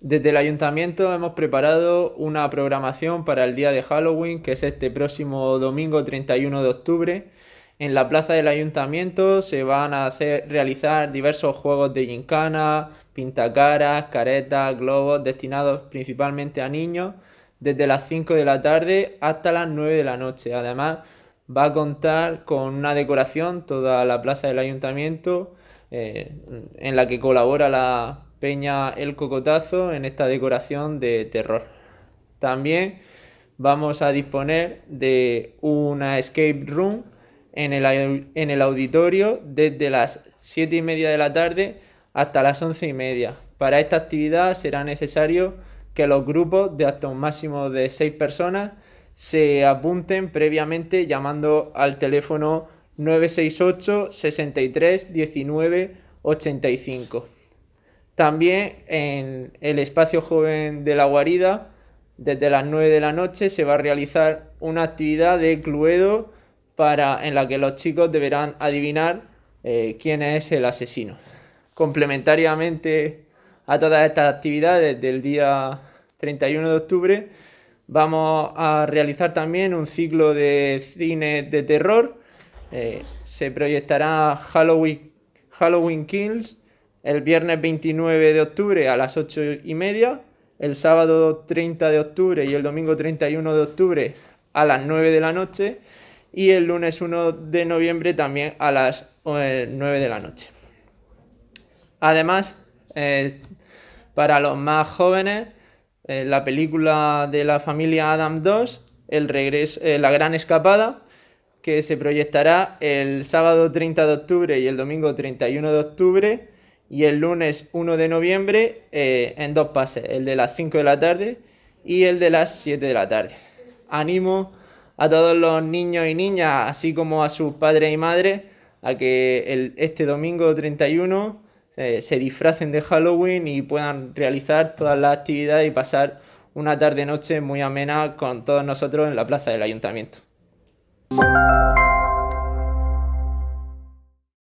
Desde el ayuntamiento hemos preparado una programación para el día de Halloween, que es este próximo domingo 31 de octubre. En la plaza del ayuntamiento se van a hacer, realizar diversos juegos de gincana, pintacaras, caretas, globos destinados principalmente a niños desde las 5 de la tarde hasta las 9 de la noche. Además va a contar con una decoración toda la plaza del ayuntamiento eh, en la que colabora la Peña El Cocotazo en esta decoración de terror. También vamos a disponer de una escape room en el, en el auditorio desde las 7 y media de la tarde hasta las 11 y media. Para esta actividad será necesario que los grupos de hasta un máximo de 6 personas se apunten previamente llamando al teléfono 968 63 19 85. También en el espacio joven de la guarida, desde las 9 de la noche, se va a realizar una actividad de cluedo para, en la que los chicos deberán adivinar eh, quién es el asesino. Complementariamente a todas estas actividades del día 31 de octubre, vamos a realizar también un ciclo de cine de terror eh, se proyectará Halloween, Halloween Kills el viernes 29 de octubre a las 8 y media, el sábado 30 de octubre y el domingo 31 de octubre a las 9 de la noche y el lunes 1 de noviembre también a las 9 eh, de la noche. Además, eh, para los más jóvenes, la película de la familia Adam 2, el regreso, La Gran Escapada, que se proyectará el sábado 30 de octubre y el domingo 31 de octubre y el lunes 1 de noviembre eh, en dos pases, el de las 5 de la tarde y el de las 7 de la tarde. Animo a todos los niños y niñas, así como a sus padres y madres, a que este domingo 31 eh, se disfracen de Halloween y puedan realizar todas las actividades y pasar una tarde-noche muy amena con todos nosotros en la plaza del ayuntamiento. Música